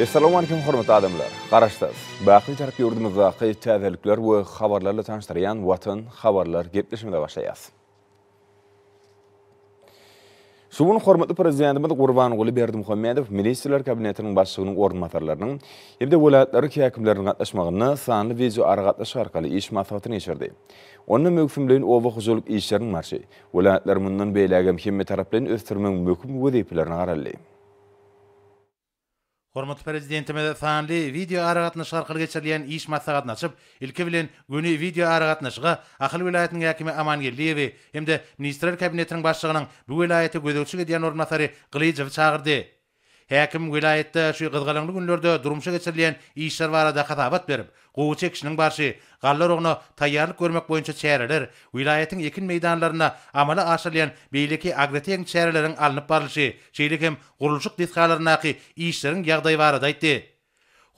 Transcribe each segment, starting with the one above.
Assalamu e, alaykum hormatly adamlar. Garaşdyz. Baqiy tarap yurdumuzda qayt tazeliklar we xabarlarla tanıştıran watan xabarlar getdişimde başlayaq. Şuwun hormatly prezidentimiz Qurban Guly Berdimuhammedov Milisiyalar kabinetining başlygynyň ornamatarlarynyň hemde welaýetleri häkimleriniň gatnaşmagyny sanly wezi aragatlaşyk arkaly iş masalatyny eşirdi. Onuň möhüm ova owa huzurlyk işleriniň marşy. Welaýetler mundan beýlegem kimme taraplaryň öz türmüň möhüm wezipleriniň Hormat prezidentime sanly video aragatna şarqyl geçirilen iş maslahatyna açyp, ilki bilen güni video aragatna şyga Ahyl vilayatynyň häkimi Amangel Lewi hemde ministrler kabinetiniň başlygynyň bu vilayaty gözegçi diýen ormatary Gylyjew çağırdy. Häkim vilayatda şu gyzgalanly günlerde durmuşa geçirilen işler barada hatabat berip, gowçe kişiniň barşy gallar ogna taýýarlyk görmek boýunça çäreler, vilayatyň ekin meýdanlaryna amala aşyrylan beýleki agrotehnik çäreleriň alınıp barylşy, şeýlek hem guruluşyk dehqanlaryna ki işleriň ýagdaýy barada aýtdy.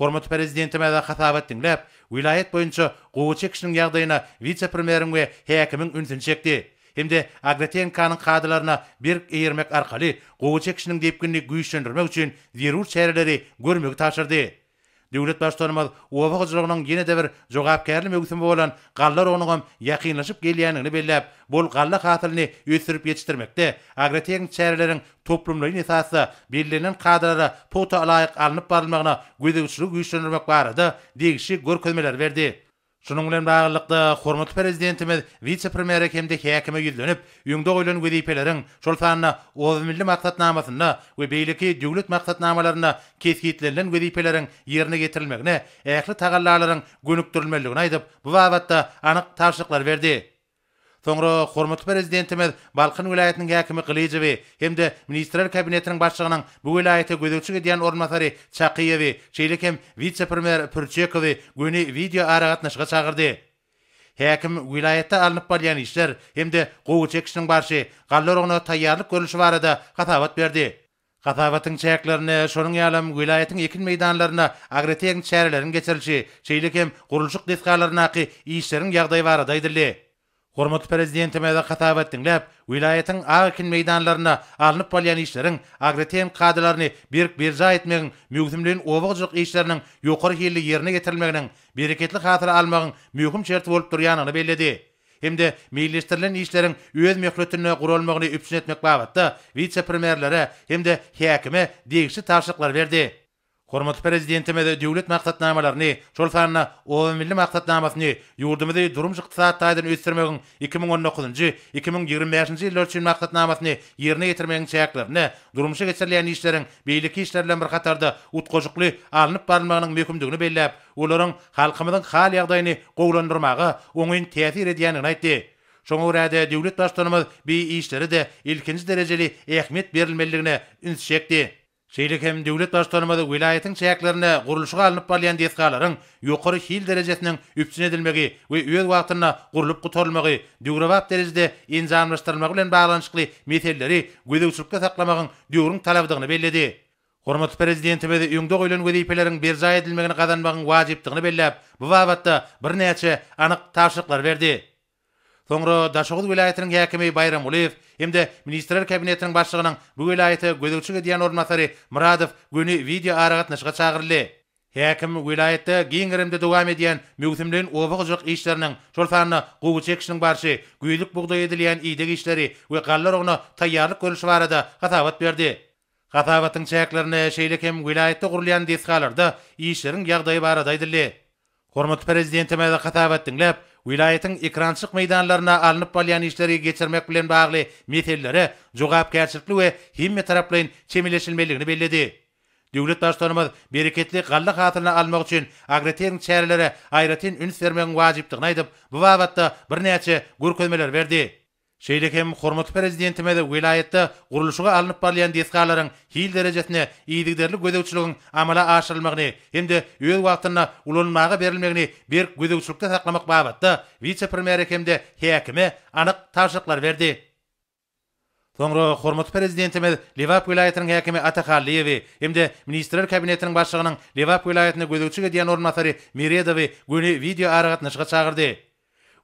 Hormat prezidentime de hatabat dinläp, vilayat boýunça gowçe kişiniň ýagdaýyna vice-premierim we häkimiň ünsini hemde de Agretenkanın kadılarına bir eğirmek arkalı Qoğu çekişinin deyipkini güyüşlendirmek üçün zirur çeyreleri görmek taşırdı. Devlet başlarımız Uova Hızırıqının yine de bir cogapkarlı mögüsümü olan qallar onuqam yakinlaşıp geliyanını belləb, bol qalla qatilini ötürüp yetiştirmekte, agretiyen çərilərin toplumlayın esası birlərinin qadrara pota alayıq alınıp barılmağına gözəqçülü güyüşlənirmək barada deyikşi gör kömələr verdi. Şunun bilen bağlılıkda hormat prezidentimiz vitse premiere kemde hekime güldünip, ýüngde goýulan gödipeleriň şol sanyny öz milli maksatnamasyna we beýleki döwlet maksatnamalaryna kesgitlenen gödipeleriň ýerine getirilmegine ähli tagallarlaryň gönükdirilmeligini aýdyp, bu wagtda anyk taýşyklar berdi. Soňra hormatly prezidentimiz Balkan vilayatynyň häkimi Qilijewi hemde ministrler kabinetiniň başlygynyň bu vilayata gözüçi diýen ormasary Çaqiyewi, şeýlek hem vitsepremier Pürçekowy güni video ara gatnaşyga çagyrdy. Häkim vilayatda alınıp barýan işler hemde gowy çekişiniň barşy gallaryna taýýarlyk görüşi barada gatawat berdi. Gatawatyň çäklerini şonuň ýalym vilayatyň ekin meýdanlaryna agrotehnik çäreleriň geçirilşi, şeýlek hem guruluşyk detgalaryna ýagdaýy barada aýdyldy. Hormatly prezidentime de hatap etdiňläp, vilayatyň agyn meýdanlaryna alınıp bolýan işleriň agretem kadrlaryny birk bir zaýa etmegiň, möhümlilerin owagçylyk işleriniň ýokary hyly ýerine getirilmegiň, bereketli hatyr almagyň möhüm şertli bolup durýanyny bellädi. Hemde milliýetçilerin işleriň öz möhletine gurulmagyny üpsünetmek babatda vitse-premierlere hemde häkime degişli tavsiklar berdi. Hormat prezidentime de döwlet maqsadnamalaryny, şol sanyna Owa milli maqsadnamasyny ýurdumyzda durum şykty taýdan ösdürmegiň 2019-njy, 2020-nji ýyllar üçin maksatnamasyny ýerine ýetirmegiň çäklerini, durumşy geçirilýän işleriň beýleki işler bilen bir gatarda utgajykly alınıp barmagynyň möhümdigini belläp, olaryň halkymyzyň hal ýagdaýyny goýlandyrmagy oňyň täsir edýänini aýtdy. Şoňa görä de döwlet başlanymy bi işleri de ilkinji derejeli ähmiýet berilmeligine Şeýleki hem döwlet başlanmady vilayatyň şäherlerine gurulşy alınıp barlyan dehqalaryň ýokary hil derejesiniň üpçine edilmegi we öz wagtyna gurulyp gutarylmagy döwrewap derejede inzamlaşdyrylmagy bilen baglanyşykly meselleri gözegçilikde saklamagyň döwrüň talabydygyny bellädi. Hormatly prezidentimiz de öňde goýulan wezipeleriň berzaýa edilmegini gadanmagyň wajypdygyny bellep, bu wagtda birnäçe anyk tapşyryklar berdi. Sonra Daşoğuz vilayetinin hakimi Bayram Uliyev hem министрер Ministerler Kabinetinin başlığının bu vilayeti gözülçüge diyen ormasarı Muradov видео video arağıt nışığa çağırlı. Hakim vilayette gengirimde duğam ediyen müksimlerin ufak ucuk işlerinin çolfanını gugu çekişinin barşı güydük buğdu ediliyen iyidik işleri ve kallar oğunu şeylik hem vilayette gurulayan deskalarda işlerin yağdayı baradaydırlı. Hormut prezidenti mele Vilayetin ekranchyk meydanlaryna alınıp balyan işleri geçirmek bilen bağlı meselelere jogap gerçekli we himmet taraplaryn çemileşilmeligini belledi. Döwlet başlarymyz bereketli gallyk hatyryna almak üçin agretering çäreleri aýratyn üns bermegi wajypdygyny aýdyp bu wagtda birnäçe gurkömeler berdi. hem hormat prezidentime de vilayatda guruluşyga alınıp barlayan diýskalaryň hil derejesine iýdigderli gödäwçiligiň amala aşyrylmagyny hem-de öz wagtyna ulanmagy berilmegini bir gödäwçilikde saklamak babatda vice premier hem-de anyk taýşyklar berdi. Sonra hormat prezidentime Lewap vilayatynyň häkimi Atakhaliyewi hem-de ministrler kabinetiniň başlygynyň Lewap vilayatyna gödäwçiligi diýen ormasary Miredowy güni video aragatnaşyga çagyrdy.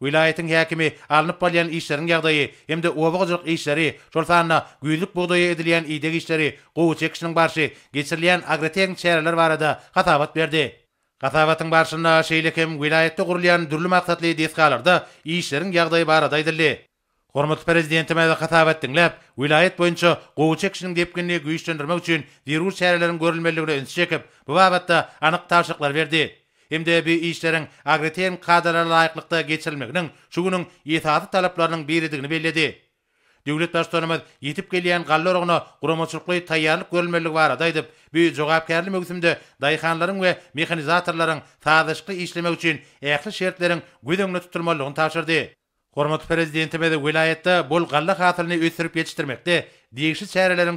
Vilayetin hakimi alınıp balyan işlerin ýagdaýy hem de owagajyk işleri, şol sanna güýlük bugdaýy edilýän ýedek işleri, gowy çekişiniň barşy, geçirilýän agrotehnik çäreler barada hatawat berdi. Gatawatyň barşynda şeýlekem vilayetde gurulýan dürli maksatly diýskalarda işleriň ýagdaýy barada aýdyldy. Hormat prezidenti mäde hatawat dinläp, vilayet boýunça gowy çekişiniň depkinli güýçlendirmek üçin zerur çäreleriň görülmeliligini ünsi çekip, bu wagtda anyk taýşyklar berdi. Emde bi işlerin agriten kadara layıklıkta geçirilmekinin şu günün yetatı talaplarının beridigini belledi. Devlet başlarımız yetip geliyen qallar oğuna kuramaçılıklı tayyarlık görülmeli var adaydıp, bi zogabkarlı mögüsümde dayıkanların ve mekanizatorların tazışkı işlemek için ekli şeritlerin güdenini tutulmalıqını tavşırdı. Kormatu prezidenti mede vilayette bol qallı qallı qallı qallı qallı qallı qallı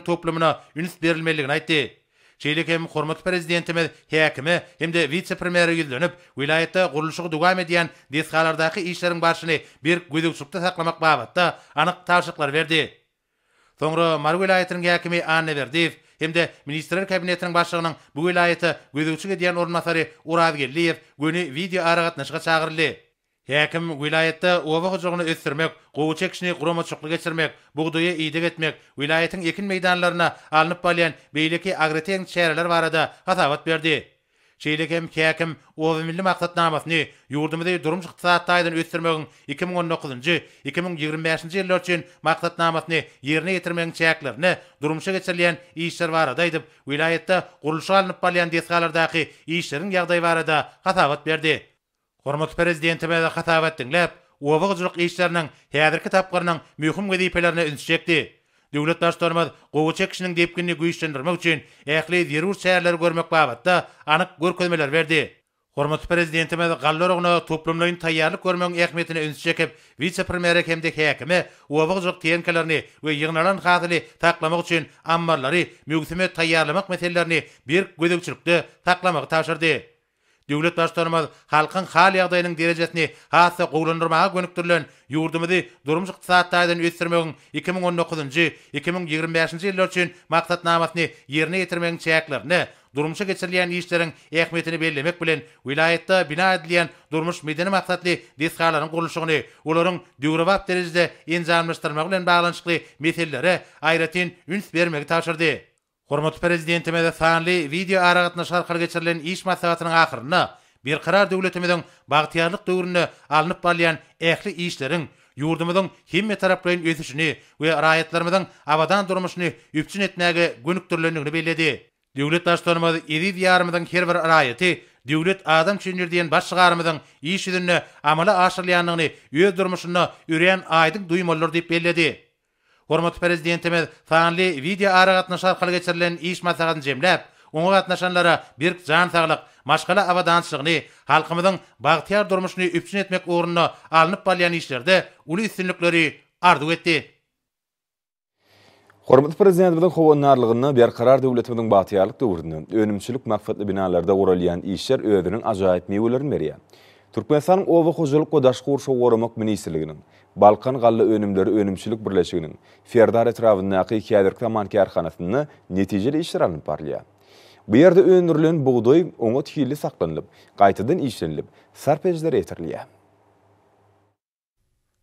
qallı qallı qallı Çeyrek hem hormat prezidentimiz, häkimi hemde vitse-premýeri ýüzlenip, vilayatda guruluşy dowam edýän desgalardaky işleriň başyny bir gözegçilikde saklamak babatda anyk taşyklar berdi. Soňra Mar vilayatynyň häkimi Anne Verdiv hemde ministrler kabinetinin başlygynyň bu vilayata gözegçilik edýän ornasary Uraz Gelliyev güni video Häkim vilayatda owa hujugyny ösdirmek, gowu çekşini guruma çykly geçirmek, bugdoyy iýdip etmek, vilayatyň ekin meýdanlaryna alınıp bolan beýleki agrotehnik çäreler barada hatawat berdi. hem häkim owa milli maksatnamasyny ýurdumyzda durumçy iqtisadda aýdyn ösdirmegiň 2019-njy, 2025-nji ýyllar üçin maksatnamasyny ýerine ýetirmegiň çäklerini durumça geçirilen işler barada aýdyp vilayatda gurulşy alınıp bolan desgalardaky işleriň ýagdaýy barada hatawat berdi. Hormat prezidentime da hatap etdiňläp, owagjyk işlerini häzirki tapgyrynyň möhüm gedeýpelerini üstünçekdi. Döwlet daşdarmaz gowy çekişiniň depkinini güýçlendirmek üçin ähli derur şäherleri görmek babatda anyk görkezmeler berdi. Hormat prezidentime da gallorogna toplumlaryň taýýarlyk görmegiň ähmiýetini üstünçekip, vice premier hemde häkimi owagjyk tiýenkelerini we ýygnalan hatly taklamak üçin ammalary möhüm taýýarlamak meselelerini bir gödükçülükde taklamak taýşyrdy. Döwlet başlarymyz halkyň hal ýagdaýynyň derejesini hasa gowlandyrmaga gönükdirilen ýurdumyzy durmuş ykdysatdaýdan ösdürmegiň 2019 2025-nji ýyllar üçin maksatnamasyny ýerine ýetirmegiň çäklerini durmuşa geçirilen işlerin ehmetini bellemek bilen vilayette bina edilen durmuş medeni maksatlı deskarların kuruluşuğunu oların dürüvap derecede inzalmıştırmak bilen bağlanışıklı meselleri ayretin üns bermegi taşırdı. Hormatly prezidentime de sanly video aragatna şarhal geçirilen iş masalatynyň ahyryna bir karar döwletimiň bagtiýarlyk döwrüne alınıp barýan ähli işleriň ýurdumyň hemme taraplaryň özüşini we raýatlarymyň awadan durmuşyny üpçün etnäge gönük türlenligini belledi. Döwlet daşlarymyň ýeri diýarymyň her bir raýaty döwlet adam çünür diýen başgarymyň işini amala aşyrylýanyny ýe durmuşyny ýüreň aýdyň duýmalary diýip Hormatly prezidentimiz fanly video aragatna şarhalyga çyrylan iş masalany jemläp, onu gatnaşanlara bir jan saglyk, maşgala awadançlygyny, halkymyzyň bagtyar durmuşyny üpçün etmek ornuna alınıp balyany işlerde uly üstünlikleri ardyp etdi. Hormatly prezidentimiz howanarlygyny bir karar döwletimiziň bagtyarlyk döwründe önümçilik maksatly binalarda gurulýan işler öwrüniň ajaýyp meýwlerini berýär. Türkmenistanyň Owa hojalyk we daşgaýyş gowramak ministrliginiň Balkan Galla Önümleri Önümçülük Birleşiginin Ferdar etrafı naqi kiyadirk taman kiyarxanasını neticeli işlerini parlaya. Bu yerde önürlün buğduy onu tihili saklanılıp, qaytadın işlenilip, sarpejler etirliya.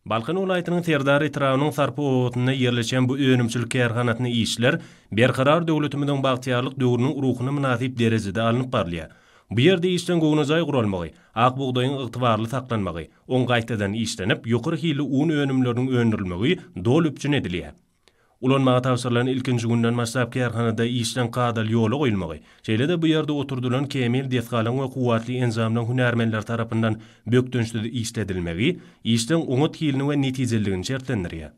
Balkan olaytının Ferdar etrafının sarpı oğutunda yerleşen bu önümçülük kiyarxanasını işler, berkarar dövlütümüdün bahtiyarlık dövrünün ruhunu münasip derecede alınıp parlaya. Bu yerde işten gowuna jay gurulmagy, ak bugdayyň ygtybarly saklanmagy, oň gaýtadan işlenip ýokary hili un önümlerini öndürilmegi dolupçy edilýä. Ulan maga tavsarlan ilkinci gundan maslap kärhanada işlen qadal yolu qoyulmagi. şeýlede bu yerde oturdulan kämil detkalan ve kuvatli enzamdan hunermenler tarapından böktönçlü de işledilmagi, işlen unut hilini ve netizelligini çertlendiriya.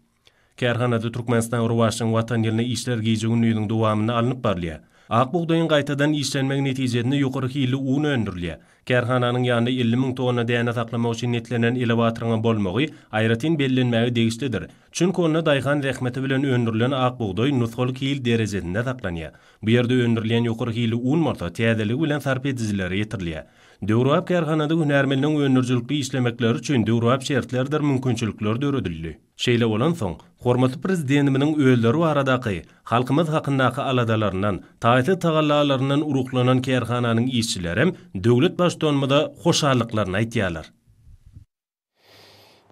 Kerhanada Turkmenistan Uruvashin vatan yilini işler giyici gundan alınıp barliya. Ak buğdayın gaytadan işlenmek neticedine yukarı hili uun öndürlə. Kerhananın yanı 50 min tonna dayana saklama uçin netlenen elevatrına bolmogi, ayratin bellinmeyi deyişlidir. Çün onna dayxan rehmeti bilən öndürlən ak buğday nuthol kiil derecedine saklanya. Bu yerde öndürlüyen yukarı hili un morta tiyadeli bilen sarp edizilere yetirliye. Dövruap kerhanada hünermelinin öndürcülükli işlemekler üçün dövruap şertlerdir mümkünçülükler dörüdüllü. Şeýle bolan soň, hormatly prezidentimiň öýleri aradaky halkymyz hakyndaky aladalarynyň, taýty tagallalarynyň uruklanan kerhananyň işçileri döwlet başdanmyda hoşallyklaryny aýdýarlar.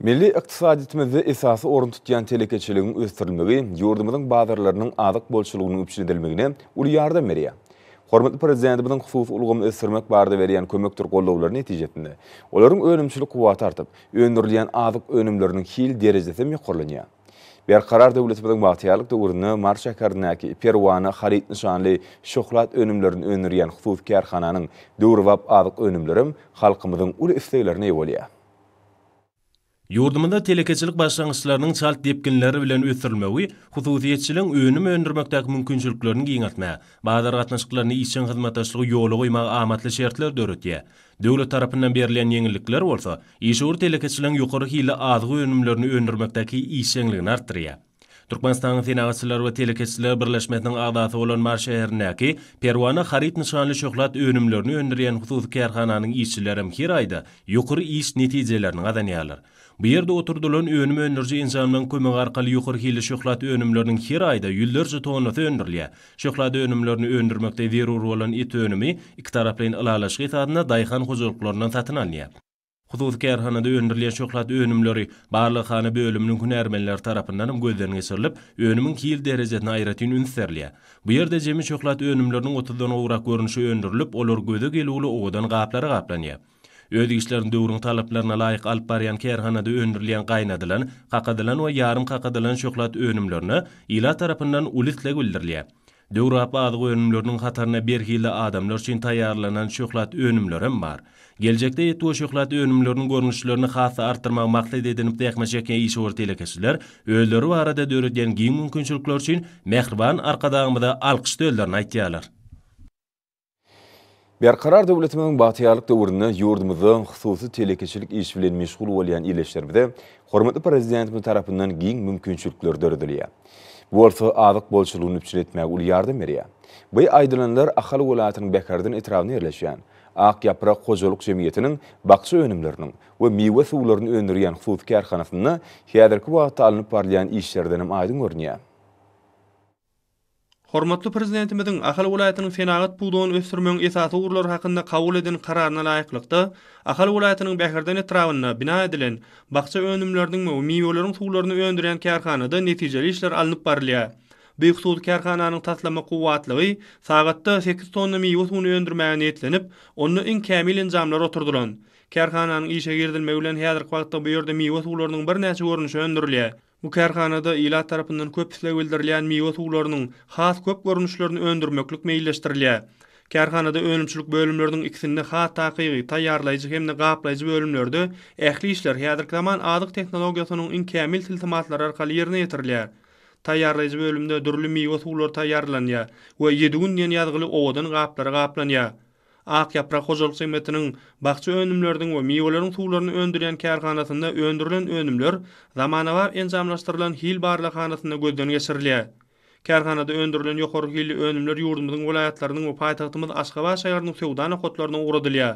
Milli iqtisadiyatymyzda esasy orun tutýan telekeçiligiň ösdürilmegi, ýurdumyzyň bazarlarynyň azyk bolçulygynyň üpçin edilmegine uly ýardam berýär. Hormatly prezident bilen hususy ulgymy ösürmek barda berýän kömek tur gollawlary netijetinde olaryň önümçilik guwaty artyp, öndürilýän awyk önümleriniň hil derejesi ýokurlanýar. Bir karar döwlet bilen wagtyalyk döwrüne marşa karnaky Perwana xarit nişanly şoklat önümleriniň öndürilýän hususy karhananyň döwrüp awyk önümlerim halkymyzyň ul isleýlerini ýewolýar. Yurdumunda telekeçilik başlangıçlarının çalt depkinleri bilen ötürülmewi, hususiyetçilik önim öndürmekdäk mümkinçiliklerini giňetme, baýdar gatnaşyklaryny içen hyzmatdaşlygy yolu ýa-da şertler döretdi. Döwlet tarapyndan berilen ýeňillikler bolsa, işewr telekeçiliginiň ýokary hili adyny öňümlerini öndürmekdäki işçiligini artdyrýar. Türkmenistanyň finansçylar we telekeçiler birleşmesiniň agdaty bolan Mar şäherindäki Perwana xarit nişanly şoklat önümlerini öndürýän hususy kärhananyň işçileri hem hiraýda iş netijelerini gadanýarlar. Bu ýerde oturdulan önümi önürji insanlaryň kömek arkaly hili şoklat önümlerini hiraýda ýüllerçe tonnasy öndürilýä. Şoklat önümlerini öndürmekde zerur bolan it önümi iki taraplyň ilalaşgy tadyna daýhan huzurlyklaryndan satyn Hudud kerhanada öndürilýän şoklat önümleri barlyk hany bölümini gün ermenler tarapyndan gözlerine sürilip, önümin kiýil derejesine aýratyn ünserli. Bu ýerde jemi şoklat önümlerini otdan owrak görnüşi öndürilip, olar gödä geliwli owdan gaplary gaplanýar. Ödigişlerin döwrün talaplaryna laýyk alyp barýan kerhanada öndürilýän gaýnadylan, gaqadylan we yarım gaqadylan şoklat önümlerini ýla tarapyndan ulitle güldirilýär. Döwrapa adyň önümleriniň hatarna berhili adamlar üçin taýýarlanan şoklat önümleri bar. Gelecekte yetti o şöklatı önümlörünün görünüşlerini hasa artırmak maksat edinip de ekmeşekken işi ortayla kesiler, öldörü arada dörüden giyin mümkünçülükler için mehriban arkadağımıda alkıştı öldörünü Bir karar dövletimizin batiyalık dövrünü yurdumuzda hususi telekeçilik iş bilen meşgul bolýan ýerleşdirmede hormatly prezidentimiz tarapyndan giň mümkinçilikler döredilýä. Bu orta awyk bolşulugyny üçin etmäge ul ýardam berýär. Bu aýdylanlar Ahal welaýatynyň Bekardan etrawyna ýerleşýär. aq Yaprak qozoluk Cemiyetinin bakçı önümlerinin ve miwe suğularını önüriyen Fuz Kerhanasını hiyadirki vaatta alınıp varlayan işlerdenim aydın görünüyor. Hormatly prezidentimiziň Ahal welaýatynyň senagat buwdugyny ösürmegiň esasy ugurlar hakynda kabul edilen kararyna laýyklykda Ahal welaýatynyň Bäherden etrawyna bina edilen bagça önümlerini we miýewleriň suwlaryny öndüren karhanada netijeli işler alınıp barlýar. Beýik suwdy karhananyň taslama gowatlygy sagatda 8 tonna miýe suwuny öndürmäge niýetlenip, onu iň kämil enjamlar oturdyran. Karhananyň işe girdilme bilen häzir wagtda bu ýerde miýe suwlarynyň bir näçe görnüşi öndürilýär. Bu karhanada ila tarapyndan köp isle bildirilýän miýe suwlarynyň has köp görnüşlerini öndürmeklik meýilleşdirilýär. Karhanada önümçülük bölümlerinin ikisinde ha taqiqi, tayyarlayıcı hemde qaplayıcı bölümlerdi, ehli işler hiyadır kraman adıq teknologiyasının in kamil tiltimatlar arkali yerine yetirliyar. taýýarlaýjy bölümde dürli miýe usullar taýýarlanýar we ýedigün diýen ýazgyly owadan gaplary gaplanýar. Ak ýaprak hojalyk semetiniň bagça önümlerini we miýeleriň suwlaryny öndüren kärhanasynda öndürilen önümler zamanawar enjamlaşdyrylan hil barla hanasynda gözden geçirilýär. Kärhanada öndürilen ýokary hilli önümler ýurdumyzyň welaýatlarynyň we paýtagtymyz Aşgabat şäherini sewdany hotlaryna uğradylýar.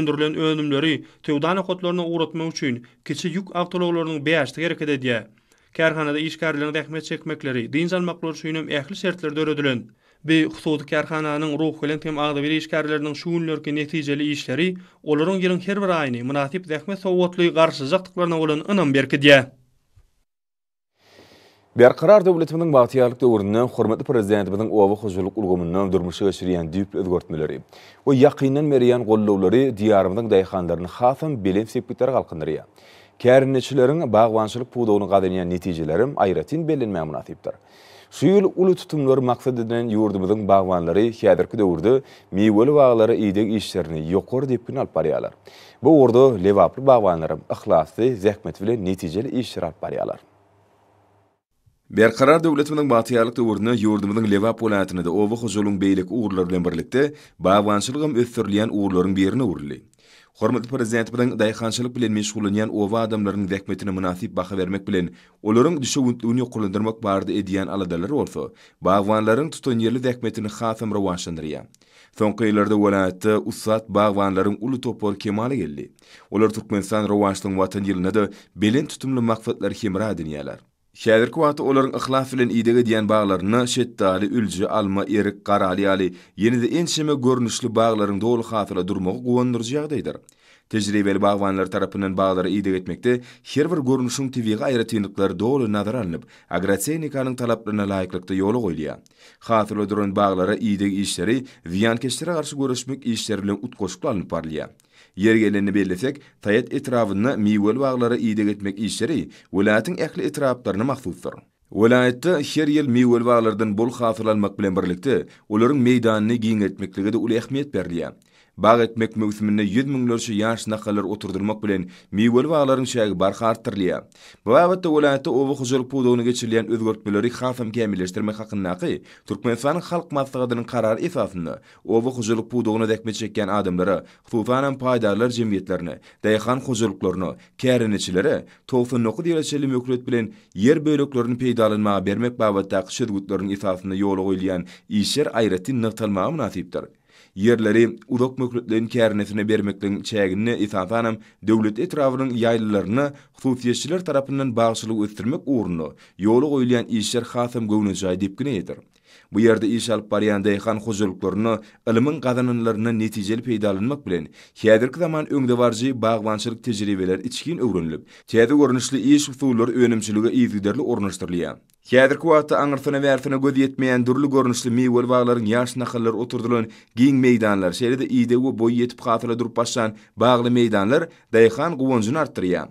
Öndürilen önümleri tewdany hotlaryna uğratmak üçin kiçi ýük awtologlarynyň beýäşdi hereket edýär. kärhanada işgärlilerini rähmet çekmekleri, dinzal maklur şuýnym ähli şertler döredilen. Bir hususy kärhananyň ruh bilen tem agdy bir işgärlilerini şuňlarky netijeli işleri, olaryň ýylyň her bir aýyny munasip rähmet sowatly garşy jaqtyklaryna bolan ynam berki diýe. Berkarar döwletiniň wagtyýarlyk döwründen hormatly prezidentimiziň owa hoşgörlük ulgamyndan durmuşy geçirýän diýip O ýakynyň merýän gollawlary diýarymyň daýhanlaryny hasam bilen sepikleri galkandyrýar. Kärinçilerin bagwançylyk buğdawyny gadanyan netijelerim aýratyn bellenmäge munasypdyr. Suyul ulu tutumlar maksat edilen ýurdumyzyň bagwanlary da urdu, miyvoli baglary iýdeg işlerini yokor diýip Bu urdu lewaply bağvanlarım ihlasly, zekmetvili, bilen netijeli işler alyp barýarlar. Berkarar döwletiniň batyarlyk döwrüne ýurdumyzyň da owa hojulyň beýlik uğurlary bilen birlikde bagwançylygym ösdürilýän birini urly. Hormatly prezident bilen daýhançylyk bilen meşgullanýan owa adamlaryň däkmetine münasip baha bermek bilen olaryň düşüwüntli ýöne kolandyrmak barady edýän aladalary bolsa, bagwanlaryň tutan ýerli däkmetini hatam rowanşandyrýa. Soňky ýyllarda welaýatda ussat bagwanlaryň uly topor kemali geldi. Olar Türkmenistan rowanşlygynyň watan ýylynda bilen tutumly maksatlar himra dünýäler. Şəhər kuatı onların ixlas ilə idiqə deyən bağlarını şəttali ülcə alma erik qaralı ali yeni də ən şəmə Dolu bağların dol xatirə durmuğu qovundurjaq deydir. Təcrübəli bağvanlar tərəfindən bağları idiqə etməkdə hər bir görünüşün tiviqə ayrı tənqidlər dolu nazar alınıb, aqratsenikanın tələblərinə layiqlikdə yolu qoyulur. Xatirə durun bağları idiqə işləri viyan keçirə qarşı görüşmək işlərinin utqoşqlanıb parlıya. Yergelenini bellesek, tayet etrafını miyvel bağları iyide etmek işleri, velayetin ekli etraplarını mahsustur. Velayette her yıl miyvel bağlardan bol hafır almak bilen birlikte, onların meydanını giyin etmekle de ulu ekmiyet berliyem. Bağ etmek mevsiminde 100 minglar yaş naqalar oturdurmak bilen meyvel va alarning şagi barqa Bu wagtda ulayatda obu huzur pudugini geçirilen özgörtmeleri xafim kemilleştirmek haqqında naqi halk maslahatynyň maslahatining qarar esasını huzur pudugini dekmet çekken adamlara xufanan paydarlar jemiyetlerini, dayxan huzurluklarını, kerinichileri, tofu noqu diyeçeli mökret bilen yer böyrüklerini peydalanma bermek babatda qışır gutlarning ýol yoluq oylayan işer ayratin nıqtalma munasibdir. yerleri uzak mükletlerin kernesine bermekten çeğinne isafanam devlet etrafının yaylılarını xususiyetçiler tarafından bağışılığı ıstırmak uğrunu yolu qoyulayan işler xasam gönücay dipkine yedir. bu yerde iş alıp barayan dayxan huzurluklarını, ilimin qazanınlarını neticeli peydalanmak bilen, kiyadirki zaman öngde varcı bağvançılık tecrübeler içkin öğrenilip, kiyadir görünüşlü iş usulur önümçülüge izgiderli ornaştırlıya. Kiyadirki vaatta anırsana versana göz yetmeyen durlu görünüşlü miyvel bağların yaş nakallar oturdulun giyin meydanlar, şeyde de iyide boy yetip qatıla durup başlan bağlı meydanlar dayxan guvancını arttırıya.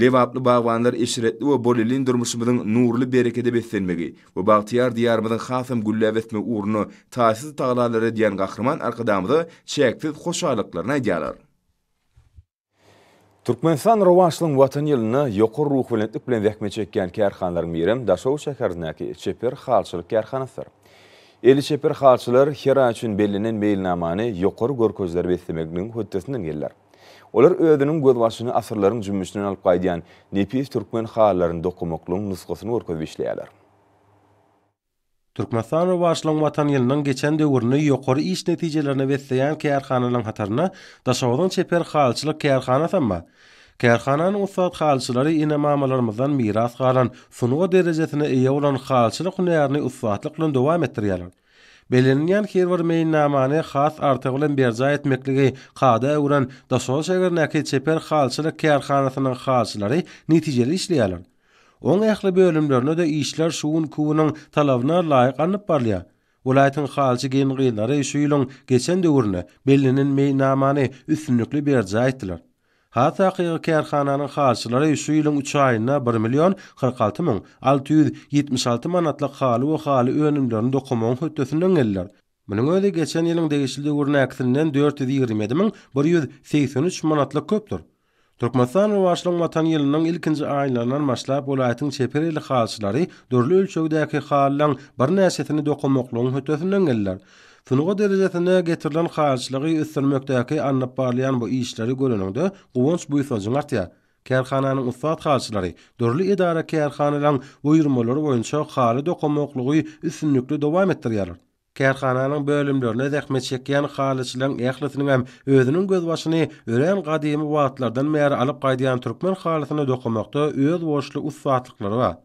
Levaplı bağvanlar eşiretli ve bolilin durmuşumudun nurlu berekede beslenmegi ve bağtiyar diyarmudun khafim güllevetme uğrunu taasiz tağlarlara diyan gakhirman arkadamda çeyaktiz khoşalıklarına diyalar. Turkmenistan Rovanslyň watan ýylyna ýokur ruh bilen tüp bilen wäkme çekýän kärhanlar mirim Daşow şäherindäki Çeper halçylyk kärhanasyr. Eli Çeper halçylar hira üçin bellenen beýlnamany ýokur görkezler beslemekniň hüdüsinden Olar öýdünin gözbaşyny asyrlaryň jümmüsinden alyp qaydiyan Nepis türkmen halalaryň dokumoklyň nusgasyny orkaw işleýärler. Türkmenistan Rowaşlyň watan ýylynyň geçen döwrüni ýokary iş netijelerini beslenýän kärhanalaryň hatarna daşawdan çeper halçylyk kärhana tamma. Kärhananyň usat halçylary ina maamalarymyzdan miras galan, sunuw derejesine eýe bolan halçylyk hunaryny usatlyk bilen dowam etdirýärler. Belirlenýän her bir meýnnamany has artyg berja etmekligi kada uran da şol çeper halçylyk kärhanasynyň halçylary netijeli işleýärler. Oň ähli bölümlerini de işler şuwun kuwunyň talabyna laýyk anyp barlýar. Wilayatyň halçy genliginde reýsiýlüň geçen döwrüne mey namani üstünlikli berja etdiler. Ha aqiqi kerkhananın xasilari üsü ilin 3 ayına 1 milyon 46 676 manatla xali ve xali önümlerin dokumon hüttesinden geller. Mening öde geçen ýylyň degişli görnäkinden 427 min 183 manatla köptür. Türkmenistan we Waşlyň yılının ýylynyň ilkinji aýlanan maşlap bolaýtyň çeperili halçylary dörli ölçegdäki halyň bir näsetini dokunmaklygyň hötesinden Tunuga derejesine getirilen harçlığı üstürmekteki anlap bağlayan bu işleri görünüldü, kuvanç bu yüzyılca artıya. Kerhananın ustaat harçları, dörlü idara kerhanelan uyurmaları boyunca hali dokumokluğu üstünlüklü dovam ettiriyar. Kerhananın bölümlerine zekme çekeyen halisinin ehlisinin hem özünün gözbaşını ören kadimi vaatlardan meyar alıp kaydayan Türkmen halisini dokunmakta öz borçlu usfatlıkları var.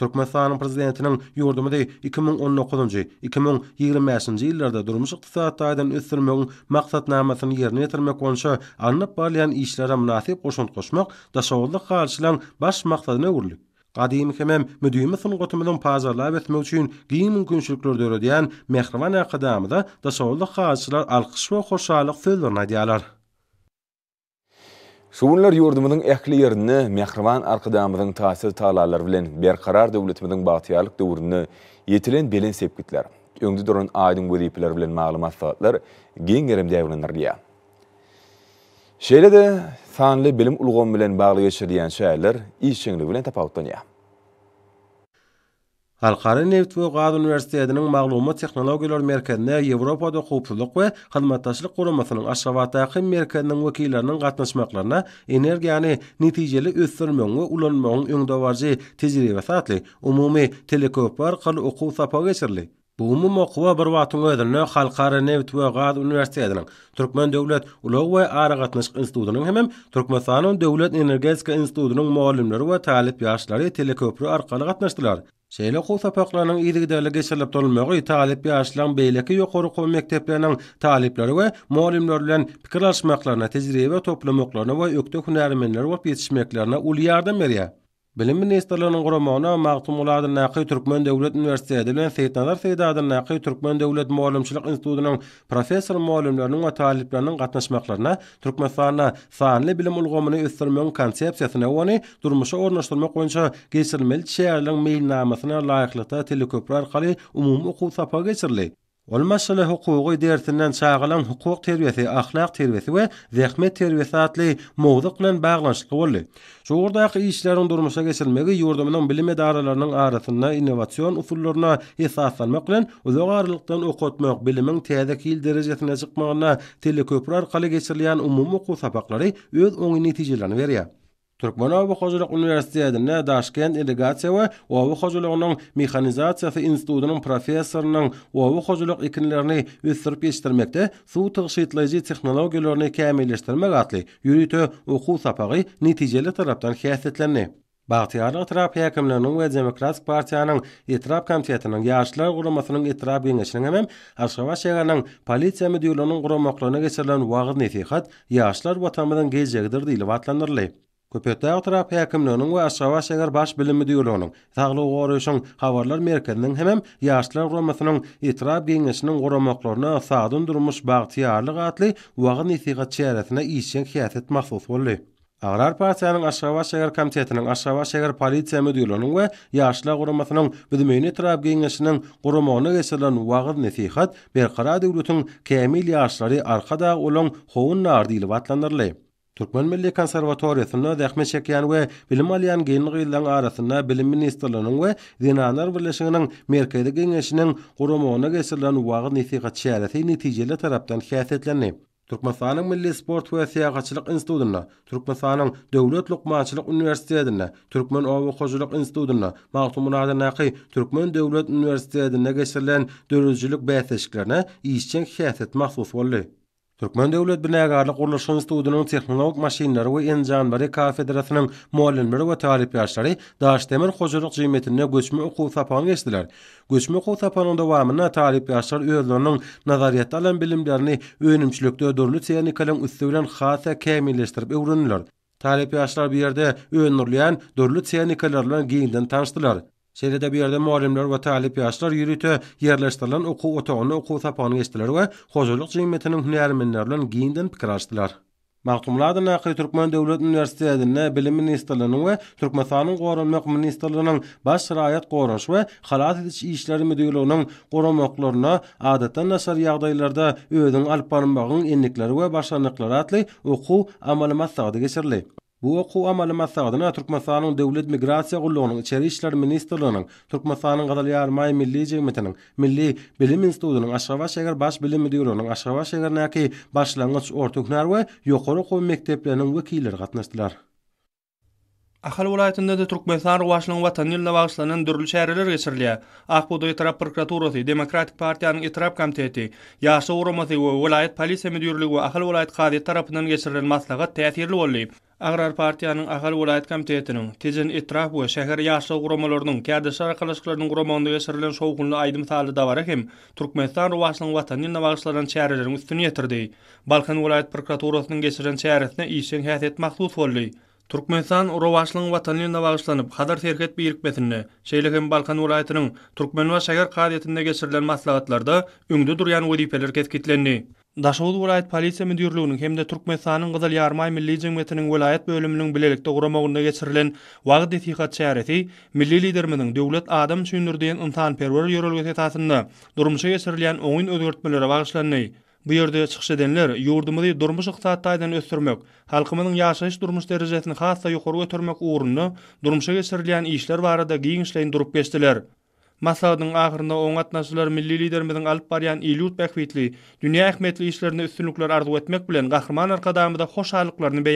Türkmenistanyň prezidentiniň ýurdumyzda 2019-njy, 2020-njy ýyllarda durmuş ykdysady taýdan ösdürmek maksatnamasyny ýerine ýetirmek bolsa, anny barlayan işlere münasip goşun goşmak da şowullyk garşylan baş maksadyna urulyp. Gadymy kemem müdüýüm üçin gatnaşmalar bazarlar we etmek üçin giýim mümkinçilikleri döredýän Mehrwan akdamy da şowullyk garşylan alqyş we hoşçalyk söýlerini Şuwunlar ýurdumynyň ähli ýerini mehriban arkadaşymyň täsir taýlarlar bilen berqarar döwletimiň bagtyýarlyk döwrüni ýetilen bilen sepgitler. Öňde duran aýdym wezipler bilen maglumat saatlar giň gerim liya. Şeýle de sanly bilim ulgam bilen bagly geçirilýän şäherler işçiligi bilen tapawutlanýar. Halkara Neft we Gaz Universitetiniň maglumat technologiýalar merkezine Ýewropada howpsuzlyk we hyzmatdaşlyk guramasynyň Aşgabatdaky merkezini wekillerini gatnaşmaklaryna energiýany netijeli ösdürmegi we ulanmagyň öňde barjy tejribe satly umumy telekopar gal okuw sapa Bu umu mokuwa bir watun oedil nö xalqara nevit wö gaz universitetinin, Turkmen Dövlet Ulu we Ara Gatnashq institutinin hemem, Turkmen Sanon Dövlet Energetska institutinin moallimler talip telekopru arqala gatnaşdylar. Şeýle qo sapaqlanan iyidig dəli geçirlip dolmogu i talip yaşlan beyleki yokoru qo mektepleinan taliplari uwe moallimler uwe pikirlashmaklarna tejribe tecrriyy tecrriyy tecrriyy tecrriyy Bilim ministrlarynyň goramagyna Maqtum Ulady Naqy Türkmen Döwlet Universiteti bilen Seýtanlar Seýdady Naqy Türkmen Döwlet Maulymçylyk Institutynyň professor maulymlarynyň we talipleriniň gatnaşmaklaryna Türkmen sahasyna bilim ulgamyny ösdürmek konsepsiýasyna we onuň durmuşa ornaşdyrmak goýunça geçirilmeli şäherleriň meýilnamasyna laýyklykda teleköprer galy umumy okuw sapa geçirilýär. Ol masala hukugu dertinden çağılan hukuk terbiyesi, ahlak terbiyesi we zehmet terbiyesi atly mowzuq bilen baglanyşyk boldy. işlerin durmuşa geçilmegi yurdumyň bilim edaralarynyň arasynda innowasiýon usullaryna esaslanmak bilen uzagarlykdan okutmak, bilimiň täzeki ýyl derejesine çykmagyna teleköprar galy geçirilýän umumy hukuk sapaklary öz öňüni netijelerini berýär. Türkmen Awa Hojalyk Universitetinde Daşkent Irrigasiýa we Awa Hojalygynyň Mehanizasiýa we Institutynyň professorynyň Awa Hojalyk ekinlerini ösdürip ýetirmekde suw tygşytlaýjy technologiýalaryny kämilleşdirmek atly ýürüýte okuw sapagy netijeli tarapdan häsiýetlenýär. Bahtiyar Atrap Hekimlerinin ve Demokratik Partiyanın Etrap Komitetinin Yaşlar Kurumasının Etrap Yengeçinin hemen Aşkava Şehanın Polisiya Müdürlüğünün Kurumaklarına geçirilen Vağız Nefihat Yaşlar Vatamadan Gecegdir deyil Köpetäk tarap häkimlerinin we Aşgaba şeger baş bilim müdürlüginiň taglyg gorýuşyň habarlar merkeziniň hemem ýaşlar guramasynyň itirap geňeşiniň guramaklaryna sadyn durmuş bagtyarlyk atly wagyn ýetigi çäresine ýişen hyýatet mahsus boldy. Agrar partiýanyň Aşgaba şeger komitetiniň Aşgaba şeger polisiýa müdürlüginiň we ýaşlar guramasynyň bilmeýän itirap geňeşiniň guramagyna geçilen wagyn ýetigi berkara döwletiň kämil ýaşlary arkada ulan howun Türkmen Milli Konservatoriyasyna dähme çekýän we bilim alýan genli ýyllaryň arasynda bilim ministrliginiň we Dinanlar Birleşiginiň merkezi geňeşiniň guramagyna geçilen wagt netijeleri çäreti netijeler tarapdan häsiýetlenýär. Türkmenistanyň Milli Sport we Siýasatçylyk Institutuna, Türkmenistanyň Döwlet Lukmaçylyk Universitetine, Türkmen Owy Gozulyk Institutuna, Maqtum Munadyr Naqy Türkmen Döwlet Universitetine geçilen döwürçilik beýleşiklerine iňçe häsiýet mahsus Türkmen döwlet binagarlyk gurulşyny studiýanyň Tehnologik maşinler we enjan bary kafedrasynyň muallimleri we talip ýaşlary daş demir hojuruk jemetine göçme okuw sapany geçdiler. Göçme okuw sapanyň dowamyna talip ýaşlar özleriniň nazariýet alan bilimlerini önümçülükde dörlü tehnikalyň üstü bilen hasa kämilleşdirip öwrenýärler. Talip ýaşlar bir ýerde öwrenýän dörlü tehnikalaryň bilen giňden Şeýlede bir ýerde muallimler we talip ýaşlar ýürüte ýerleşdirilen okuw otagyny okuw tapany geçdiler we hozurlyk jemgyýetiniň hünärmenleri bilen giňden pikir alşdylar. Maqtumlarda Naqiy Türkmen Döwlet Uniwersitetinde bilim ministrligini we Türkmen sanyny gowrulmak ministrliginiň baş raýat gowrulmagy we halat edýiş işleri müdirliginiň gowrulmaklaryna adatda näsar ýagdaýlarda öwdün alparmagyň enlikleri we başlanyklary atly okuw amalymat sagdy geçirilýär. Bu oku amali masadına Turkmasanın döwlet migrasiýa gulluğunun içeri işler ministerliğinin Turkmasanın qadaliyar may milli cemitinin milli bilim institutynyň Aşgabat şäher baş bilim müdürlüğünün aşağıva şeger naki başlangıç ortuk narvay yokoruk o mektepleri mektepleri Ahal vilayatında da Türkmenistan rwaşlygyň watan ýylyna bagyşlanan dürli şäherler geçirilýär. Akbuda Itrap prokuraturasy, Demokratik partiýanyň Itrap komiteti, ýaşy urumasy we vilayat polisiýa müdürligi we ahal vilayat gazy tarapynyň geçirilen maslahaty täsirli boldy. Agrar partiýanyň ahal vilayat komitetiniň tejin Itrap we şäher ýaşy urumalarynyň kärde şaraklaşyklaryň gromagynda geçirilen şowgunly aýdym taly da bar ekem. Türkmenistan rwaşlygyň watan ýylyna bagyşlanan şäherleriň üstüne ýetirdi. Balkan vilayat prokuraturasynyň geçirilen şäherine ýeşen häsiýet maksus boldy. Turkmenistan Urawashlyň watanlyna bagyşlanyp, Hadar Terhet biýerkmesini, Şeýleken Balkan welaýatynyň Turkmen we şäher gaýetinde geçirilen maslahatlarda öňde durýan wadypeler kesgitlendi. Daşawul welaýat polisiýa müdirliginiň hem de Turkmenistanyň Gyzyl Ýarmaý milli jemgyýetiniň welaýat bölüminiň bilelikde guramagynda geçirilen wagt ýetihat çäreti milli liderimiň döwlet adam çünürdiýän insanperwer ýörelgesi täsirinde durmuşa geçirilen oýun ödürtmeleri bagyşlandy. Bu ýerde çykyş edenler ýurdumyzy durmuş ykdaýdan ösdürmek, halkymyzyň ýaşaýyş durmuş derejesini hassa ýokary götürmek uğrunu durmuşa geçirilýän işler barada giňişleýin durup geçdiler. Masadyň ahyrynda oň atnaşylar milli liderimiziň alyp bariyan ilut Bekhwitli dünýä ähmetli işlerini üstünlikler arzuw etmek bilen gahrman arkadaşymyza hoş halyklaryny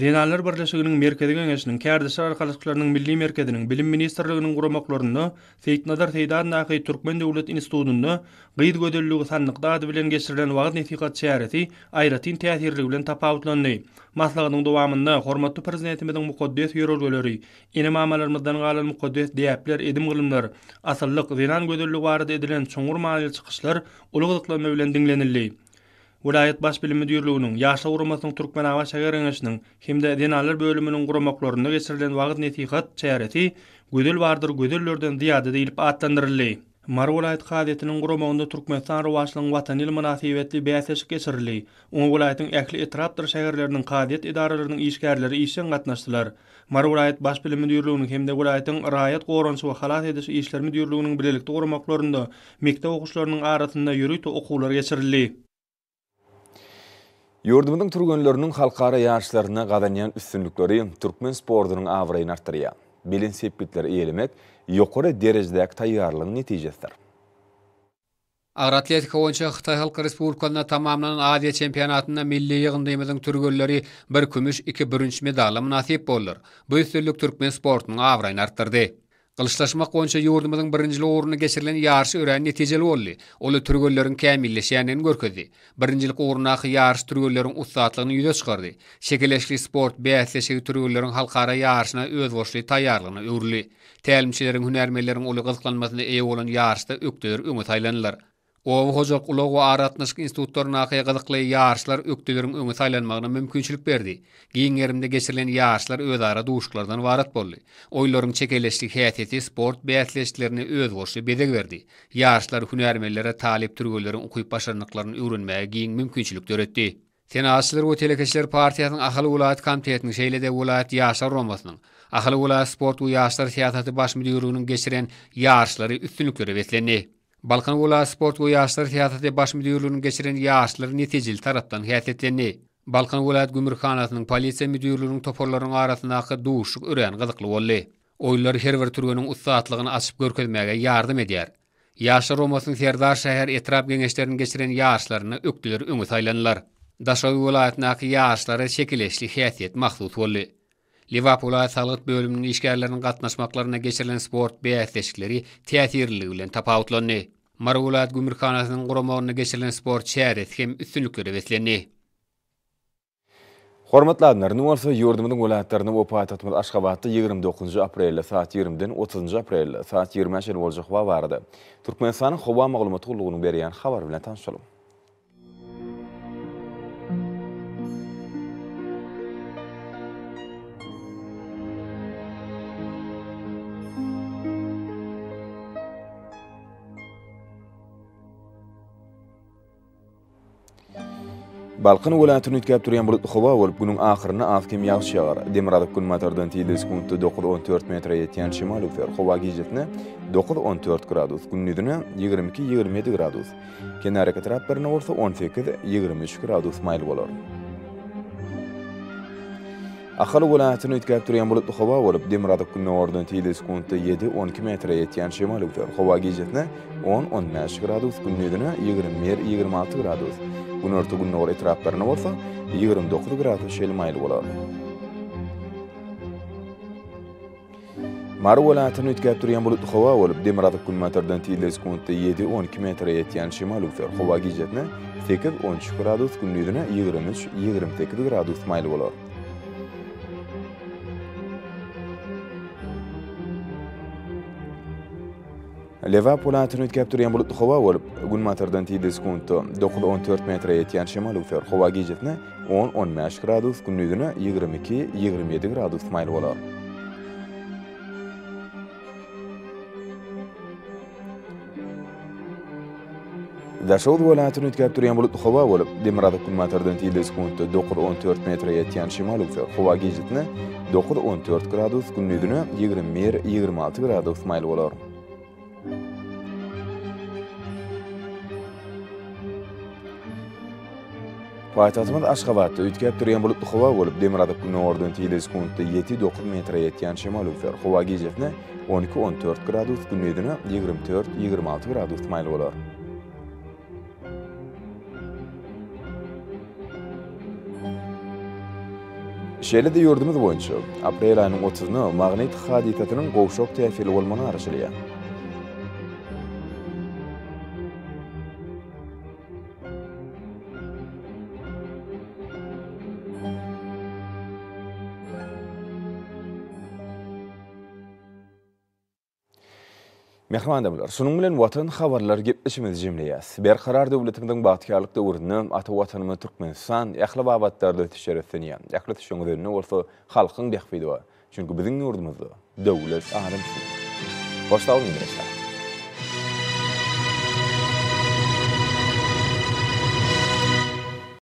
Weranlar birleşigining Merkezi Gönesinin da şeýer milli merkeziniň bilim ministrliginiň guramaçlyklaryny, Seyit Nader Seydaýan ady türkmen döwlet institutyny, giýit gödellerligi sanlyqda bilen geşirilen wagtyň fiqat şähereti aýratyn täsirle gülläp ötnendi. Maşgalaň dowamyny hormatly Prezidentimizdiň muqaddes ýörelgeleri, inä maamalaryndan gaalym muqaddes diýerler edim görümleri, asallıq weran gödellerligi warda edilen şuňur maliýe çıxışlar uluglyk bilen möhümlendirilendi. Vilayet baş bilim müdürlüğünün Yaşa Urmasyň Türkmen Awa şäher hem de denallar bölüminiň guramaklaryna geçirilen wagt netihat çäreti güdül bardyr güdüllerden diýade diýilip atlandyryldy. Mar vilayet gadetiniň guramagynda Türkmenistan rowaşlygynyň watan ýyl münasibetli bäsleş geçirildi. Oň vilayetiň ähli etrapdyr şäherleriniň gadet idaralarynyň işgärleri işden gatnaşdylar. Mar vilayet baş bilim müdürlüğünün hemde vilayetin raýat gorunçy we halat edişi işler müdürlüğünün bilelikde gormaklaryndaky mekdep okuwçylarynyň arasynda ýürüýte okuwlar geçirildi. Yurdumudun turgunlarının қалқары yarışlarına qadanayan üstünlükleri түркмен спордының avrayını artırıya. Belin сеппетлер eylemek yukarı derecedek tayyarlığın neticesidir. Ağır atletika Қытай Xitay Halkı Respublikasına Азия чемпионатына Çempionatına milli yığındayımızın türgölleri bir kümüş iki bürünç medali nasip bolur. Bu üstünlük Qılışlaşmak qonça yurdumuzun birincili uğruna geçirilen yarışı öreğen neticeli oldu. Olu türgöllerin kəmilleşiyenin görküldü. Birincilik uğruna axı yarış türgöllerin ustatlığını yüze çıkardı. Şekileşli sport, beyazleşik türgöllerin halkara yarışına öz boşluy tayarlığını öğrülü. Təlimçilerin, hünermelerin olu qızqlanmasını eyi olan yarışta öktöyür ümit aylanılır. Ow hojak ulag we aratnyşky institutlaryň aýa gyzykly ýarşlar ökdeleriň öňe saýlanmagyna mümkinçilik berdi. Giň ýerimde geçirilen ýarşlar öz ara duşuklardan warat boldy. Oýlaryň çekeleşlik häýatyny, sport beýatleşdirlerini öz goşy bedeg berdi. Ýarşlar hünärmenlere talep türgelerini okuyp başarnyklaryny öwrenmäge giň mümkinçilik döretdi. Sen aýsylar we telekeşler partiýasynyň Ahal welaýat komitetiniň şeýlede welaýat ýaşar romasynyň welaýat sport we ýaşlar syýasaty baş müdiriniň geçiren ýarşlary üstünlikleri Balkan Ula Sport ve Yaşlar Tiyatrı Baş Müdürlüğü'nün geçiren yaşlıları neticeli taraftan hiyat Balkan Ula Gümürkanat'ın Polisi Müdürlüğü'nün toparlarının arasını akı doğuşluk üreyen gıdıklı oldu. Oyları her bir türünün ıssatlığını açıp görkülmeye yardım ediyor. Yaşlı Roma'sın Serdar Şehir etraf genişlerinin geçiren yaşlarını öktülür ünlü saylanılar. Daşavi Ula'yatın akı yaşlıları çekileşli hiyat et mahsut Liva pula salyt bölümünün işgärlerini gatnaşmaklarına geçirilən sport və əyləncəlikləri, teatr irliqlərin tapoutlarını. Mərruulat gümirkandan qurumorna keçirilən sport şairi, üstünlük göstərləsinə. Hörmətli dinivarsa yurdumun vəlatlərinin vəpaət etməş Axqəbətdə 29 aprel saat 20-dən 30 aprel saat 20-ə qədər vardı. Türkmenstanın xəbər məlumatı qulluğunu verən xəbər ilə təşəkkür Balkan welatyny ütkäp durýan bulutly hawa bolup günüň ahyryna az kim ýagşy ýagar. Demirady gün matardan tiýdi sekundda 9-14 metre ýetýän şimal üfer. Hawa gijetini 9-14 gradus, gündüzüne 22-27 gradus. Kenar harekat raplarına bolsa 18-23 gradus maýl bolar. aholi viloyatini o'tkazib turgan bo'lib havo bo'lib demirada kunni o'rdan tiydi sekundda yetti o'n kilometr yetgan shimoliy o'tar havo gejitni o'n o'n besh gradus kunligini yigirma bir yigirma olti gradus kun o'rta gunnor atroflarini bo'lsa yigirma to'qqiz gradus shel mayl bo'ladi Mar viloyatini o'tkazib turgan bo'lib havo bo'lib demirada kun metrdan tiydi sekundda yetti o'n kilometr yetgan shimoliy o'tar havo gejitni sekiz o'n uch gradus kunligini yigirma uch yigirma sakkiz bo'ladi Levapolatini o'tkazib turgan bo'lib Xova bo'lib Gunmaterdan tiydi sekunto 9-14 metra yetgan shimoliy fer Xova gijitni 10-15 gradus kunligini 22-27 gradus mayl bo'lar. Dashov viloyatini o'tkazib turgan bo'lib Xova bo'lib Demiradov Gunmaterdan tiydi sekunto 9-14 metra yetgan shimoliy fer Xova gijitni 9-14 gradus kunligini 20-26 gradus mayl bo'lar. Paýtazymyz Aşgabatda ýetgäp durýan bulutly howa bolup, demir adap gün ordan tiýiliz kuntda 7-9 metr ýetýän şemal ufer. Howa gejetne 12-14 gradus gündeýdini 24-26 gradus maýly bolar. Şeýle de ýurdumyz boýunça aprel aýynyň 30 ny magnit hadisatynyň gowşok täsirli bolmagyna Mehman adamlar, sunun bilen watan xabarlar gepleşimiz jemleýäs. Berqarar döwletimiziň batkarlykda urunyny ata watanymy Türkmenistan ýaly babatlarda täşerefini. Ýaly täşeňlerini bolsa halkyň behfidi we. Çünki biziň ýurdumyzda döwlet aýrym. Başlaýyn gerekler.